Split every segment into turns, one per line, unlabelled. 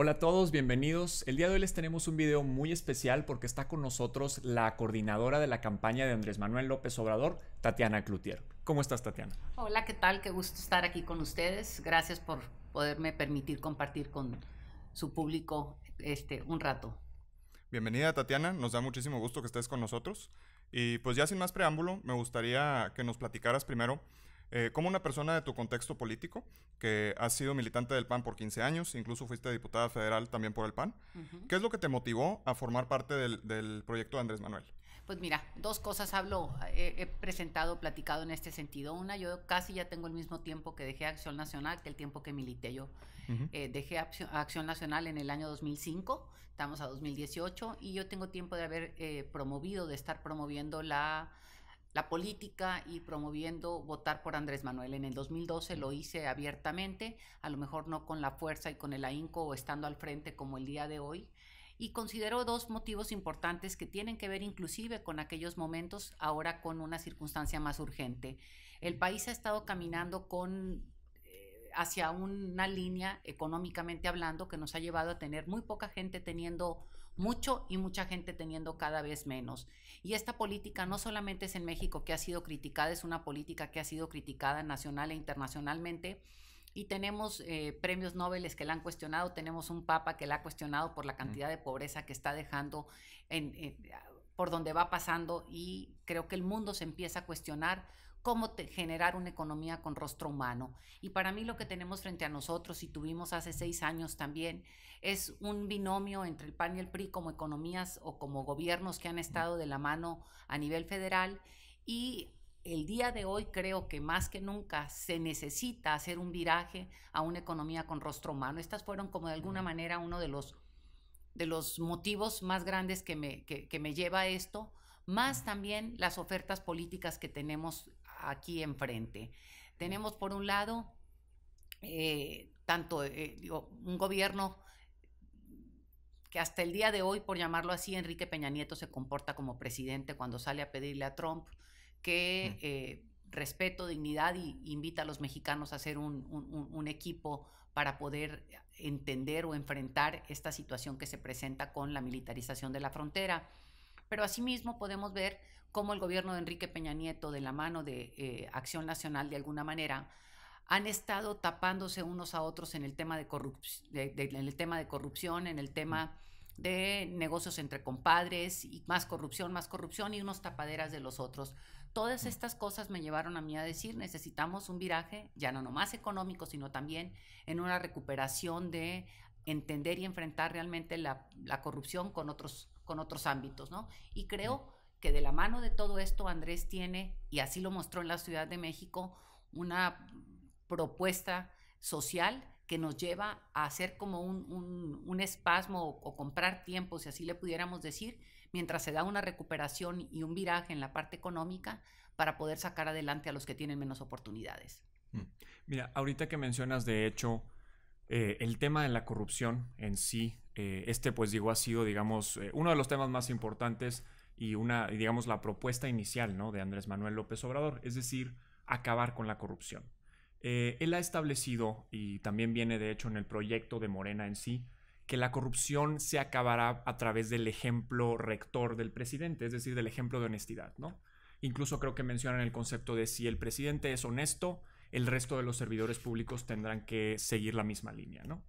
Hola a todos, bienvenidos. El día de hoy les tenemos un video muy especial porque está con nosotros la coordinadora de la campaña de Andrés Manuel López Obrador, Tatiana Cloutier. ¿Cómo estás, Tatiana?
Hola, ¿qué tal? Qué gusto estar aquí con ustedes. Gracias por poderme permitir compartir con su público este, un rato.
Bienvenida, Tatiana. Nos da muchísimo gusto que estés con nosotros. Y pues ya sin más preámbulo, me gustaría que nos platicaras primero eh, como una persona de tu contexto político, que has sido militante del PAN por 15 años, incluso fuiste diputada federal también por el PAN, ¿qué es lo que te motivó a formar parte del, proyecto de Andrés Manuel?
Pues mira, dos cosas hablo, eh, he presentado, platicado en este sentido. Una, yo casi ya tengo el mismo tiempo que dejé Acción Nacional que el tiempo que milité yo. Eh, dejé Acción Nacional en el año 2005, estamos a 2018, y yo tengo tiempo de haber promovido, de estar promoviendo la la política y promoviendo votar por Andrés Manuel. En el 2012 lo hice abiertamente, a lo mejor no con la fuerza y con el ahínco o estando al frente como el día de hoy. Y considero dos motivos importantes que tienen que ver inclusive con aquellos momentos, ahora con una circunstancia más urgente. El país ha estado caminando con eh, hacia una línea económicamente hablando que nos ha llevado a tener muy poca gente teniendo mucho y mucha gente teniendo cada vez menos. Y esta política no solamente es en México que ha sido criticada, es una política que ha sido criticada nacional e internacionalmente. Y tenemos eh, premios Nobel que la han cuestionado, tenemos un papa que la ha cuestionado por la cantidad de pobreza que está dejando eh, por donde va pasando y creo que el mundo se empieza a cuestionar cómo generar una economía con rostro humano. Y para mí lo que tenemos frente a nosotros y tuvimos hace seis años también es un binomio entre el PAN y el PRI como economías o como gobiernos que han estado de la mano a nivel federal y el día de hoy creo que más que nunca se necesita hacer un viraje a una economía con rostro humano. Estas fueron como de alguna manera uno de los, de los motivos más grandes que me, que, que me lleva a esto, más también las ofertas políticas que tenemos aquí enfrente. Tenemos por un lado eh, tanto eh, un gobierno que hasta el día de hoy, por llamarlo así, Enrique Peña Nieto se comporta como presidente cuando sale a pedirle a Trump que eh, respeto, dignidad y invita a los mexicanos a ser un, un, equipo para poder entender o enfrentar esta situación que se presenta con la militarización de la frontera. Pero asimismo podemos ver cómo el gobierno de Enrique Peña Nieto, de la mano de eh, Acción Nacional de alguna manera, han estado tapándose unos a otros en el tema de, en el tema de corrupción, en el tema de negocios entre compadres y más corrupción, más corrupción y unos tapaderas de los otros. Todas mm. estas cosas me llevaron a mí a decir, necesitamos un viraje, ya no más económico, sino también en una recuperación de entender y enfrentar realmente la, corrupción con otros, con otros ámbitos, ¿no? Y creo mm que de la mano de todo esto Andrés tiene, y así lo mostró en la Ciudad de México, una propuesta social que nos lleva a hacer como un, espasmo o, comprar tiempo, si así le pudiéramos decir, mientras se da una recuperación y un viraje en la parte económica para poder sacar adelante a los que tienen menos oportunidades. Mm.
Mira, ahorita que mencionas de hecho eh, el tema de la corrupción en sí, eh, este pues digo ha sido digamos eh, uno de los temas más importantes y una, digamos, la propuesta inicial ¿no? de Andrés Manuel López Obrador, es decir, acabar con la corrupción. Eh, él ha establecido, y también viene de hecho en el proyecto de Morena en sí, que la corrupción se acabará a través del ejemplo rector del presidente, es decir, del ejemplo de honestidad, ¿no? Incluso creo que mencionan el concepto de si el presidente es honesto, el resto de los servidores públicos tendrán que seguir la misma línea, ¿no?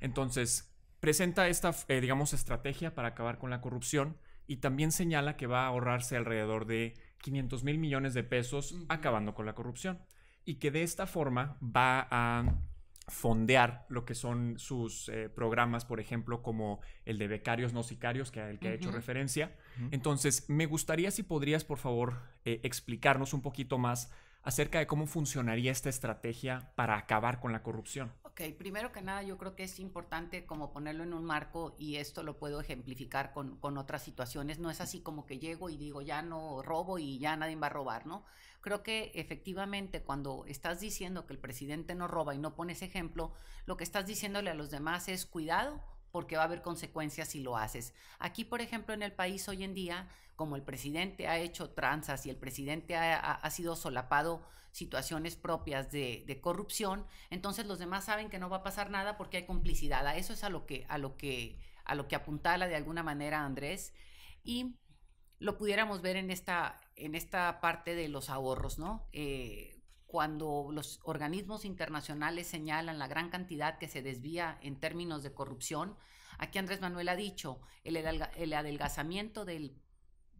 Entonces, presenta esta, eh, digamos, estrategia para acabar con la corrupción y también señala que va a ahorrarse alrededor de 500 mil millones de pesos acabando con la corrupción y que de esta forma va a fondear lo que son sus eh, programas, por ejemplo, como el de becarios no sicarios, que el que ha hecho referencia. Entonces, me gustaría si podrías, por favor, eh, explicarnos un poquito más acerca de cómo funcionaría esta estrategia para acabar con la corrupción.
Ok, primero que nada yo creo que es importante como ponerlo en un marco y esto lo puedo ejemplificar con, con, otras situaciones. No es así como que llego y digo ya no robo y ya nadie va a robar, ¿no? Creo que efectivamente cuando estás diciendo que el presidente no roba y no pones ejemplo, lo que estás diciéndole a los demás es cuidado porque va a haber consecuencias si lo haces. Aquí, por ejemplo, en el país hoy en día, como el presidente ha hecho tranzas y el presidente ha, sido solapado situaciones propias de, corrupción, entonces los demás saben que no va a pasar nada porque hay complicidad. A eso es a lo que, a lo que, a lo que apuntala de alguna manera Andrés. Y lo pudiéramos ver en esta, en esta parte de los ahorros, ¿no? Eh, cuando los organismos internacionales señalan la gran cantidad que se desvía en términos de corrupción, aquí Andrés Manuel ha dicho, el, adelgazamiento de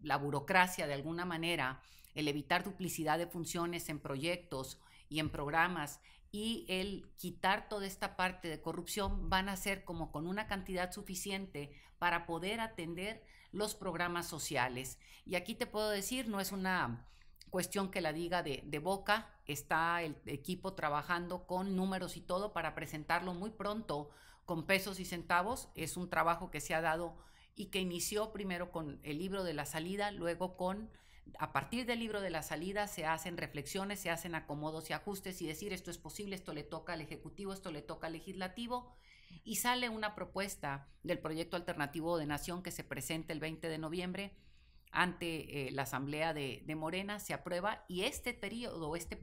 la burocracia de alguna manera, el evitar duplicidad de funciones en proyectos y en programas y el quitar toda esta parte de corrupción van a ser como con una cantidad suficiente para poder atender los programas sociales. Y aquí te puedo decir, no es una cuestión que la diga de, boca. Está el equipo trabajando con números y todo para presentarlo muy pronto con pesos y centavos. Es un trabajo que se ha dado y que inició primero con el libro de la salida, luego con, a partir del libro de la salida se hacen reflexiones, se hacen acomodos y ajustes y decir esto es posible, esto le toca al Ejecutivo, esto le toca al Legislativo y sale una propuesta del proyecto alternativo de Nación que se presenta el 20 de noviembre ante eh, la Asamblea de, Morena, se aprueba y este periodo, este,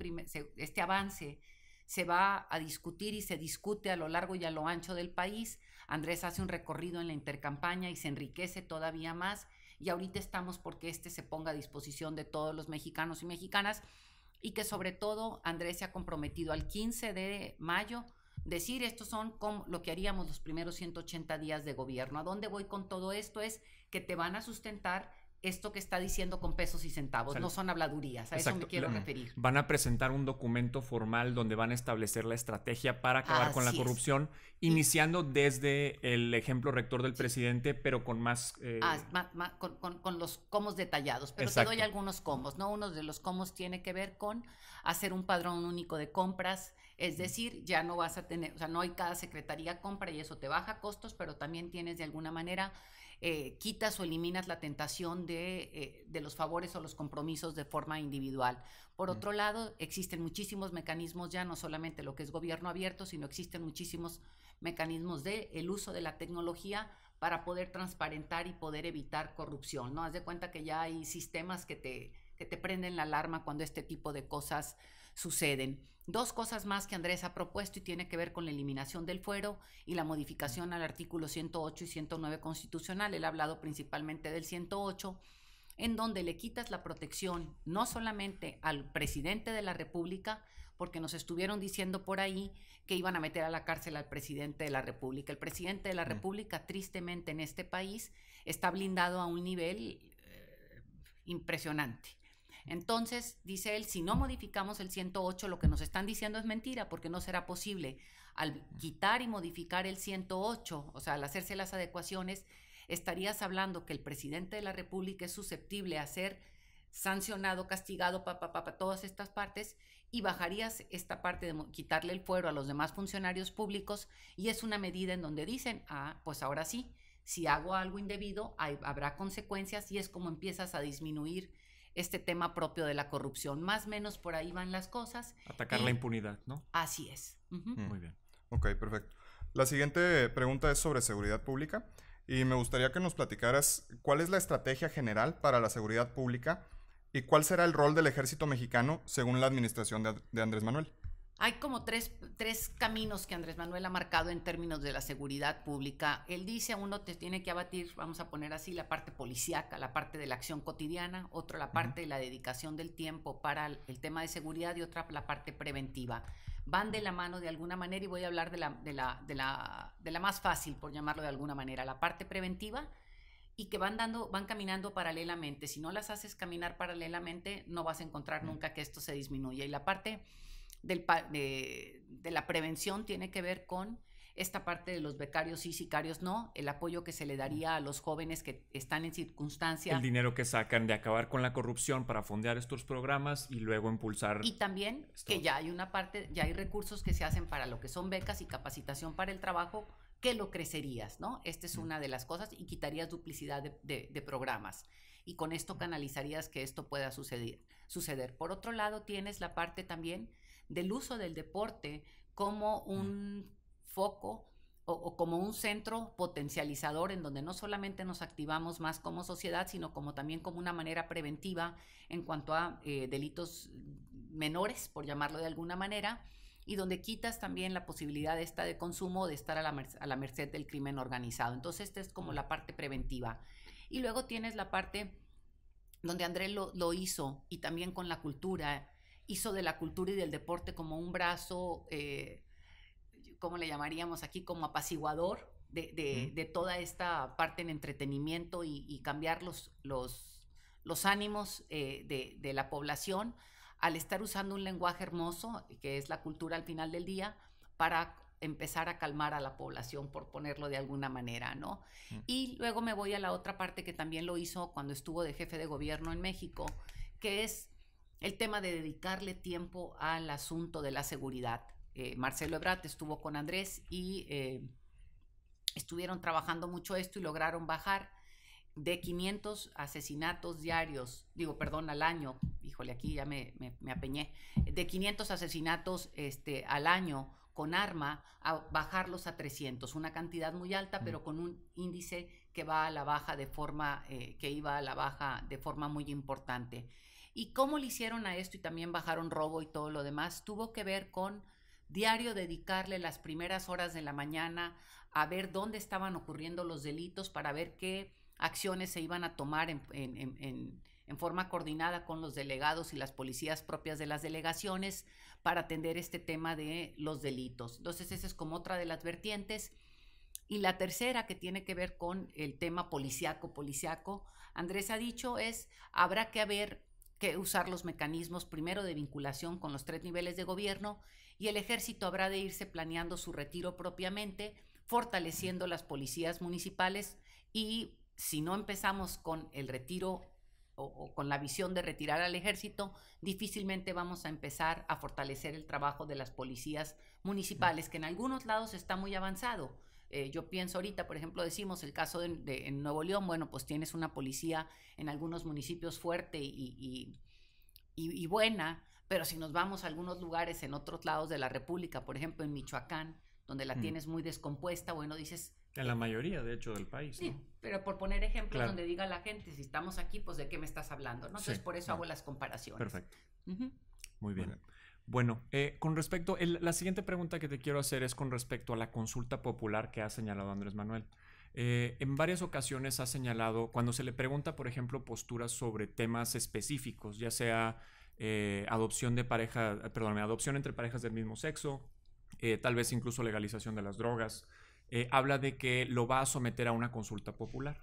este avance se va a discutir y se discute a lo largo y a lo ancho del país. Andrés hace un recorrido en la intercampaña y se enriquece todavía más y ahorita estamos porque este se ponga a disposición de todos los mexicanos y mexicanas y que sobre todo Andrés se ha comprometido al 15 de mayo decir estos son lo que haríamos los primeros 180 días de gobierno. ¿A dónde voy con todo esto? Es que te van a sustentar esto que está diciendo con pesos y centavos, no son habladurías, a eso me quiero referir.
Van a presentar un documento formal donde van a establecer la estrategia para acabar con la corrupción, iniciando desde el ejemplo rector del presidente, pero con más... Eh,
con, los comos detallados, pero te doy algunos comos, ¿no? Uno de los comos tiene que ver con hacer un padrón único de compras, es decir, ya no vas a tener, o sea, no hay cada secretaría compra y eso te baja costos, pero también tienes de alguna manera eh, quitas o eliminas la tentación eh, de, los favores o los compromisos de forma individual. Por mm. otro lado, existen muchísimos mecanismos ya, no solamente lo que es gobierno abierto, sino existen muchísimos mecanismos de el uso de la tecnología para poder transparentar y poder evitar corrupción, ¿no? Haz de cuenta que ya hay sistemas que te, que te prenden la alarma cuando este tipo de cosas suceden. Dos cosas más que Andrés ha propuesto y tiene que ver con la eliminación del fuero y la modificación al artículo 108 y 109 constitucional. Él ha hablado principalmente del 108, en donde le quitas la protección no solamente al presidente de la República, porque nos estuvieron diciendo por ahí que iban a meter a la cárcel al presidente de la República. El presidente de la mm. República, tristemente en este país, está blindado a un nivel eh, impresionante. Entonces, dice él, si no modificamos el 108, lo que nos están diciendo es mentira, porque no será posible. Al quitar y modificar el 108, o sea, al hacerse las adecuaciones, estarías hablando que el presidente de la República es susceptible a ser sancionado, castigado, papá, papá, todas estas partes, y bajarías esta parte de quitarle el fuero a los demás funcionarios públicos, y es una medida en donde dicen, ah, pues ahora sí, si hago algo indebido, habrá consecuencias, y es como empiezas a disminuir este tema propio de la corrupción. Más o menos por ahí van las cosas.
Atacar la eh, impunidad, ¿no?
Así es. Mm.
Muy bien. Ok, perfecto. La siguiente pregunta es sobre seguridad pública y me gustaría que nos platicaras cuál es la estrategia general para la seguridad pública y cuál será el rol del ejército mexicano según la administración de Andrés Manuel.
Hay como tres, caminos que Andrés Manuel ha marcado en términos de la seguridad pública. Él dice, uno te tiene que abatir, vamos a poner así, la parte policíaca, la parte de la acción cotidiana, otra la parte de la dedicación del tiempo para el, tema de seguridad y otra la parte preventiva. Van de la mano de alguna manera y voy a hablar de la, de la, más fácil, por llamarlo de alguna manera, la parte preventiva y que van dando, van caminando paralelamente. Si no las haces caminar paralelamente, no vas a encontrar nunca que esto se disminuya. Y la parte del, de, la prevención tiene que ver con esta parte de los becarios y sicarios no, el apoyo que se le daría a los jóvenes que están en circunstancias. El
dinero que sacan de acabar con la corrupción para fondear estos programas y luego impulsar. Y
también que ya hay una parte, ya hay recursos que se hacen para lo que son becas y capacitación para el trabajo, que lo crecerías, ¿no? Esta es una de las cosas y quitarías duplicidad de, de programas. Y con esto canalizarías que esto pueda suceder, suceder. Por otro lado, tienes la parte también del uso del deporte como un foco o, como un centro potencializador en donde no solamente nos activamos más como sociedad, sino como también como una manera preventiva en cuanto a eh, delitos menores, por llamarlo de alguna manera, y donde quitas también la posibilidad esta de consumo de estar a la, merced del crimen organizado. Entonces, esta es como la parte preventiva. Y luego tienes la parte donde Andrés lo hizo y también con la cultura hizo de la cultura y del deporte como un brazo, eh, ¿cómo le llamaríamos aquí? Como apaciguador de, toda esta parte en entretenimiento y, cambiar los, los, ánimos eh, de, la población al estar usando un lenguaje hermoso, que es la cultura al final del día, para empezar a calmar a la población, por ponerlo de alguna manera, ¿no? Mm. Y luego me voy a la otra parte que también lo hizo cuando estuvo de jefe de gobierno en México, que es el tema de dedicarle tiempo al asunto de la seguridad. Eh, Marcelo Ebrat estuvo con Andrés y eh, estuvieron trabajando mucho esto y lograron bajar de 500 asesinatos diarios, digo, perdón, al año, híjole, aquí ya me, apeñé, de 500 asesinatos este, al año con arma a bajarlos a 300, una cantidad muy alta, mm. pero con un índice que va a la baja de forma, eh, que iba a la baja de forma muy importante y cómo le hicieron a esto y también bajaron robo y todo lo demás, tuvo que ver con diario dedicarle las primeras horas de la mañana a ver dónde estaban ocurriendo los delitos para ver qué acciones se iban a tomar en, forma coordinada con los delegados y las policías propias de las delegaciones para atender este tema de los delitos. Entonces, esa es como otra de las vertientes. Y la tercera que tiene que ver con el tema policiaco, policiaco, Andrés ha dicho es, habrá que haber que usar los mecanismos primero de vinculación con los tres niveles de gobierno y el ejército habrá de irse planeando su retiro propiamente, fortaleciendo las policías municipales y si no empezamos con el retiro o, con la visión de retirar al ejército, difícilmente vamos a empezar a fortalecer el trabajo de las policías municipales, que en algunos lados está muy avanzado, eh, yo pienso ahorita, por ejemplo, decimos el caso de, en Nuevo León, bueno, pues tienes una policía en algunos municipios fuerte y, buena, pero si nos vamos a algunos lugares en otros lados de la República, por ejemplo, en Michoacán, donde la mm. tienes muy descompuesta, bueno, dices...
En la mayoría, de hecho, del país. Sí,
pero por poner ejemplos donde diga la gente, si estamos aquí, pues de qué me estás hablando, ¿no? Entonces, por eso hago las comparaciones. Perfecto.
Muy bien. Bueno, eh, con respecto, la siguiente pregunta que te quiero hacer es con respecto a la consulta popular que ha señalado Andrés Manuel. Eh, en varias ocasiones ha señalado, cuando se le pregunta, por ejemplo, posturas sobre temas específicos, ya sea eh, adopción de pareja, perdón, adopción entre parejas del mismo sexo, tal vez incluso legalización de las drogas, habla de que lo va a someter a una consulta popular.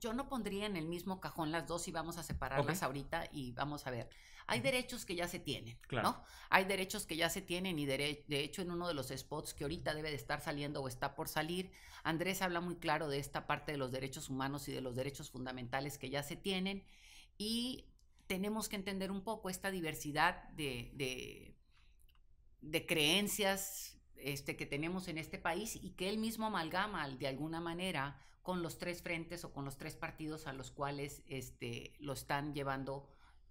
Yo, no pondría en el mismo cajón las dos y vamos a separarlas ahorita y vamos a ver hay derechos que ya se tienen, ¿no? Hay derechos que ya se tienen y de, hecho en uno de los spots que ahorita debe de estar saliendo o está por salir, Andrés habla muy claro de esta parte de los derechos humanos y de los derechos fundamentales que ya se tienen y tenemos que entender un poco esta diversidad de, de, creencias este, que tenemos en este país y que él mismo amalgama de alguna manera con los tres frentes o con los tres partidos a los cuales este, lo están llevando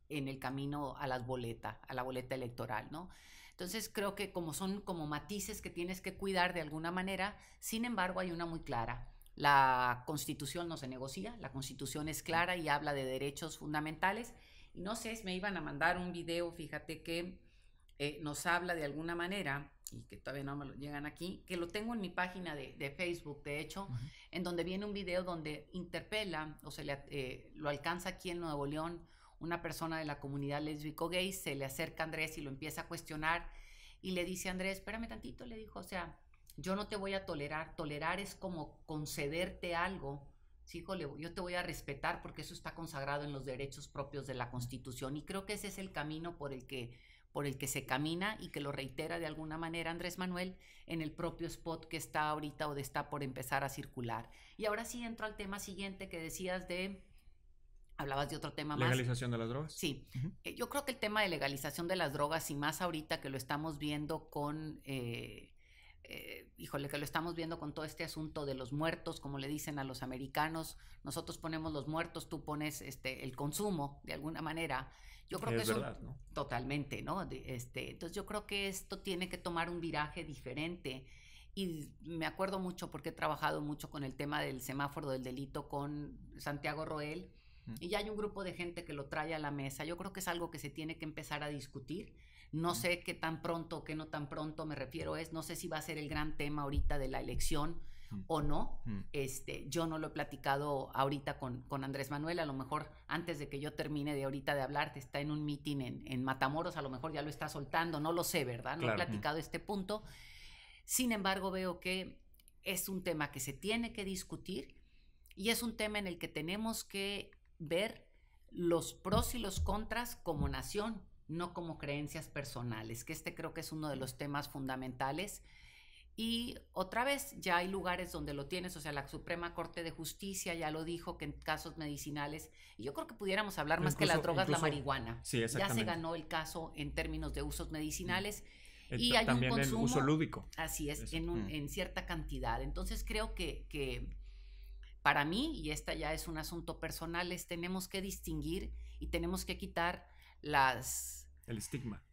en el camino a las boletas, a la boleta electoral, ¿no? Entonces creo que como son como matices que tienes que cuidar de alguna manera, sin embargo hay una muy clara. La constitución no se negocia, la constitución es clara y habla de derechos fundamentales. Y no sé, me iban a mandar un video, fíjate que eh, nos habla de alguna manera, y que todavía no me lo llegan aquí, que lo tengo en mi página de, Facebook, de hecho, en donde viene un video donde interpela o se le, eh, lo alcanza aquí en Nuevo León una persona de la comunidad lésbico gay se le acerca a Andrés y lo empieza a cuestionar y le dice a Andrés, espérame tantito, le dijo, o sea, yo no te voy a tolerar, tolerar es como concederte algo, sí, le yo te voy a respetar porque eso está consagrado en los derechos propios de la Constitución y creo que ese es el camino por el que por el que se camina y que lo reitera de alguna manera Andrés Manuel en el propio spot que está ahorita o está por empezar a circular. Y ahora sí entro al tema siguiente que decías de Hablabas de otro tema más. ¿Legalización de las drogas? Sí. Eh, yo creo que el tema de legalización de las drogas, y más ahorita que lo estamos viendo con, eh, eh, híjole, que lo estamos viendo con todo este asunto de los muertos, como le dicen a los americanos, nosotros ponemos los muertos, tú pones este, el consumo, de alguna manera. Yo creo que es verdad, ¿no? Totalmente, ¿no? este, entonces yo creo que esto tiene que tomar un viraje diferente y me acuerdo mucho porque he trabajado mucho con el tema del semáforo del delito con Santiago Roel y ya hay un grupo de gente que lo trae a la mesa. Yo creo que es algo que se tiene que empezar a discutir. No sé qué tan pronto o qué no tan pronto me refiero es, no sé si va a ser el gran tema ahorita de la elección o no. Este, yo no lo he platicado ahorita con, con Andrés Manuel, a lo mejor antes de que yo termine de ahorita de hablar, está en un meeting en, Matamoros, a lo mejor ya lo está soltando, no lo sé, ¿verdad? No he platicado este punto. Sin embargo, veo que es un tema que se tiene que discutir y es un tema en el que tenemos que ver los pros y los contras como nación, no como creencias personales, que este creo que es uno de los temas fundamentales. Y otra vez, ya hay lugares donde lo tienes, o sea, la Suprema Corte de Justicia ya lo dijo que en casos medicinales, y yo creo que pudiéramos hablar más que las drogas, la marihuana.
Sí, ya se ganó
el caso en términos de usos medicinales. Mm.
y hay un consumo, uso lúdico. Así es, mm. en,
cierta cantidad. Entonces creo que para mí, y esta ya es un asunto personal, es tenemos que distinguir y tenemos que quitar
las... El estigma.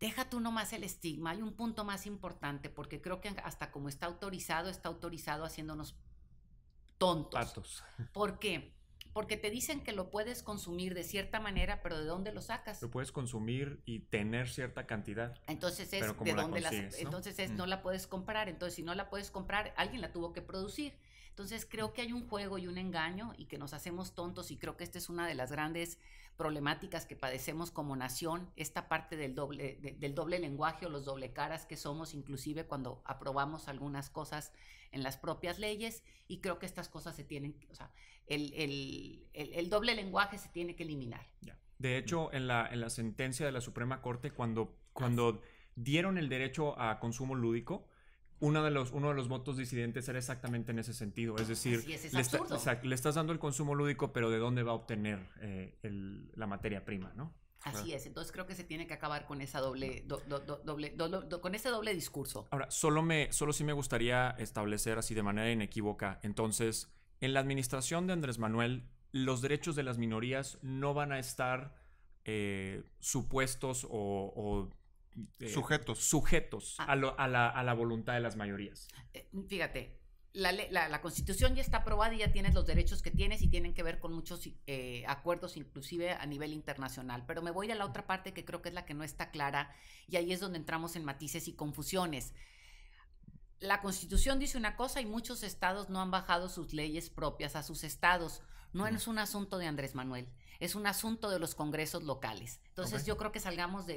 Deja tú nomás el estigma. Hay un punto más importante porque creo que hasta como está autorizado, está autorizado haciéndonos
tontos. Patos.
¿Por qué? Porque te dicen que lo puedes consumir de cierta manera, pero ¿de dónde lo sacas? Lo
puedes consumir y tener cierta cantidad.
Entonces es de dónde la, entonces es no mm. la puedes comprar, entonces si no la puedes comprar, alguien la tuvo que producir. Entonces creo que hay un juego y un engaño y que nos hacemos tontos y creo que esta es una de las grandes problemáticas que padecemos como nación, esta parte del doble, del doble lenguaje o los doble caras que somos, inclusive cuando aprobamos algunas cosas en las propias leyes y creo que estas cosas se tienen, o sea, el, el, doble lenguaje se tiene que eliminar.
De hecho, en la, en la sentencia de la Suprema Corte, cuando, cuando dieron el derecho a consumo lúdico, uno de los, uno de los votos disidentes era exactamente en ese sentido. Es decir, le, estás dando el consumo lúdico, pero ¿de dónde va a obtener eh, la materia prima, no? Así es,
entonces creo que se tiene que acabar con esa doble, doble con ese doble discurso.
Ahora, solo me, solo sí me gustaría establecer así de manera inequívoca. Entonces, en la administración de Andrés Manuel, los derechos de las minorías no van a estar eh, supuestos o eh, sujetos, sujetos ah. a, la, voluntad de las mayorías.
Eh, fíjate, la, constitución ya está aprobada y ya tienes los derechos que tienes y tienen que ver con muchos eh, acuerdos, inclusive a nivel internacional. Pero me voy a la otra parte que creo que es la que no está clara y ahí es donde entramos en matices y confusiones. La constitución dice una cosa y muchos estados no han bajado sus leyes propias a sus estados. No mm. es un asunto de Andrés Manuel, es un asunto de los congresos locales. Entonces yo creo que salgamos de,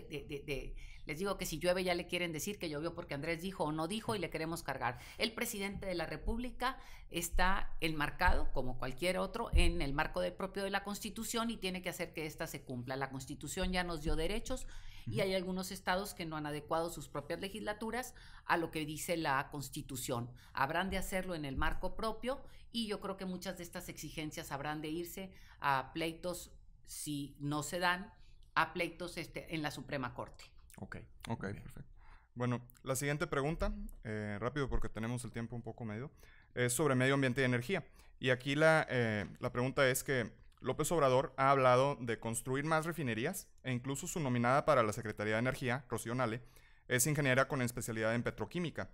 les digo que si llueve ya le quieren decir que llovió porque Andrés dijo o no dijo y le queremos cargar. El presidente de la República está enmarcado, como cualquier otro, en el marco propio de la Constitución y tiene que hacer que ésta se cumpla. La Constitución ya nos dio derechos y hay algunos estados que no han adecuado sus propias legislaturas a lo que dice la Constitución. Habrán de hacerlo en el marco propio y yo creo que muchas de estas exigencias habrán de irse a pleitos si no se dan a pleitos este, en la Suprema Corte.
Ok. Ok,
perfecto. Bueno, la siguiente pregunta, eh, rápido porque tenemos el tiempo un poco medio, es sobre medio ambiente y energía. Y aquí eh, la, pregunta es que López Obrador ha hablado de construir más refinerías e incluso su nominada para la Secretaría de Energía, Rocío Nale, es ingeniera con especialidad en petroquímica.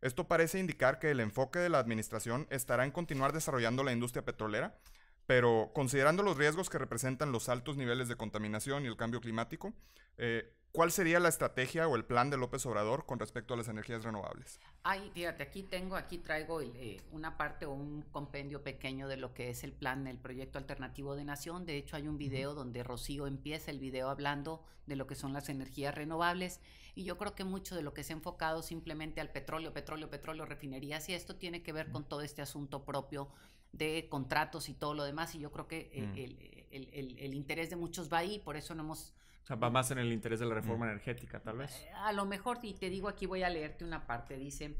Esto parece indicar que el enfoque de la administración estará en continuar desarrollando la industria petrolera, pero considerando los riesgos que representan los altos niveles de contaminación y el cambio climático, eh, ¿Cuál sería la estrategia o el plan de López Obrador con respecto a las energías renovables?
Ay, fíjate, aquí tengo, aquí traigo eh, una parte o un compendio pequeño de lo que es el plan del proyecto alternativo de Nación. De hecho, hay un video donde Rocío empieza el video hablando de lo que son las energías renovables y yo creo que mucho de lo que se ha enfocado simplemente al petróleo, petróleo, petróleo, refinerías y esto tiene que ver con todo este asunto propio de contratos y todo lo demás y yo creo que eh, mm. eh, el, el interés de muchos va ahí, por eso no hemos va
más en el interés de la reforma mm. energética, tal vez.
A lo mejor, y te digo aquí, voy a leerte una parte, dice,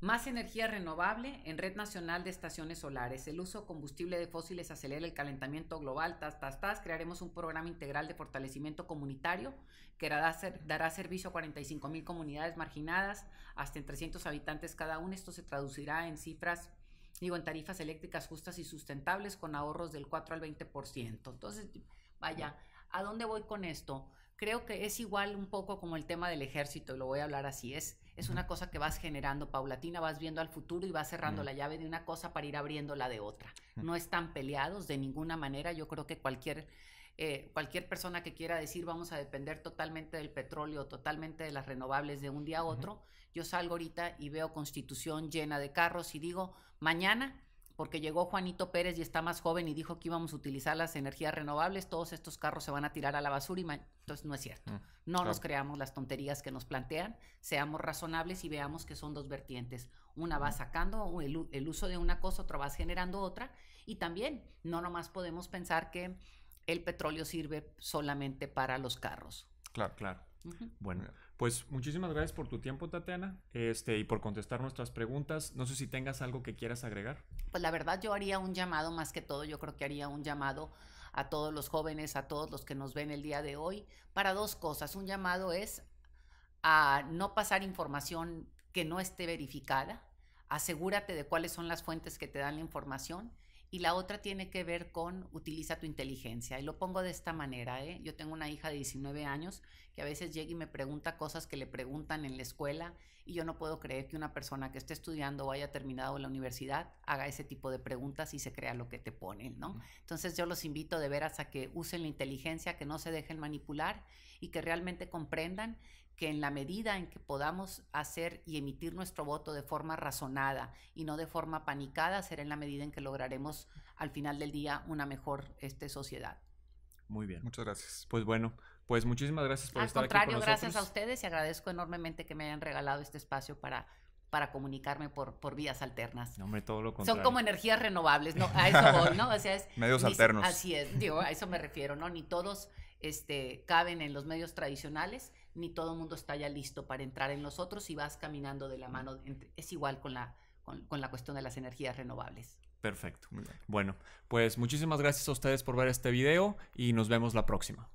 más energía renovable en red nacional de estaciones solares. El uso combustible de fósiles acelera el calentamiento global. Tas, tas, tas. Crearemos un programa integral de fortalecimiento comunitario que dará, dará servicio a 45 mil comunidades marginadas, hasta en 300 habitantes cada una. Esto se traducirá en cifras, digo, en tarifas eléctricas justas y sustentables con ahorros del 4 al 20%. Entonces, vaya. ¿A dónde voy con esto? Creo que es igual un poco como el tema del ejército, y lo voy a hablar así, es, es una cosa que vas generando paulatina, vas viendo al futuro y vas cerrando la llave de una cosa para ir abriendo la de otra. No están peleados de ninguna manera, yo creo que cualquier... Eh, cualquier persona que quiera decir vamos a depender totalmente del petróleo, totalmente de las renovables de un día a otro, yo salgo ahorita y veo constitución llena de carros y digo, mañana porque llegó Juanito Pérez y está más joven y dijo que íbamos a utilizar las energías renovables, todos estos carros se van a tirar a la basura y entonces no es cierto. Mm, no nos creamos las tonterías que nos plantean, seamos razonables y veamos que son dos vertientes. Una va mm. sacando el, uso de una cosa, otra va generando otra y también no nomás podemos pensar que el petróleo sirve solamente para los carros.
Claro, claro. Bueno, pues muchísimas gracias por tu tiempo, Tatiana, este, y por contestar nuestras preguntas. No sé si tengas algo que quieras agregar.
Pues la verdad yo haría un llamado más que todo, yo creo que haría un llamado a todos los jóvenes, a todos los que nos ven el día de hoy, para dos cosas. Un llamado es a no pasar información que no esté verificada. Asegúrate de cuáles son las fuentes que te dan la información y la otra tiene que ver con utiliza tu inteligencia. Y lo pongo de esta manera, ¿eh? Yo tengo una hija de 19 años que a veces llega y me pregunta cosas que le preguntan en la escuela y yo no puedo creer que una persona que esté estudiando o haya terminado la universidad haga ese tipo de preguntas y se crea lo que te ponen, ¿no? Entonces yo los invito de veras a que usen la inteligencia, que no se dejen manipular y que realmente comprendan que en la medida en que podamos hacer y emitir nuestro voto de forma razonada y no de forma panicada, será en la medida en que lograremos al final del día una mejor este, sociedad.
Muy bien. Muchas gracias. Pues bueno, pues muchísimas gracias por estar aquí. Al contrario, gracias a
ustedes y agradezco enormemente que me hayan regalado este espacio para para comunicarme por, por vías alternas. No,
hombre, todo lo contrario. Son como
energías renovables, ¿no? A eso ¿no? es, medios alternos. Así es, digo, a eso me refiero, ¿no? Ni todos este, caben en los medios tradicionales ni todo el mundo está ya listo para entrar en nosotros y vas caminando de la mano. Es igual con la, con la cuestión de las energías renovables.
Perfecto. Bueno, pues muchísimas gracias a ustedes por ver este video y nos vemos la próxima.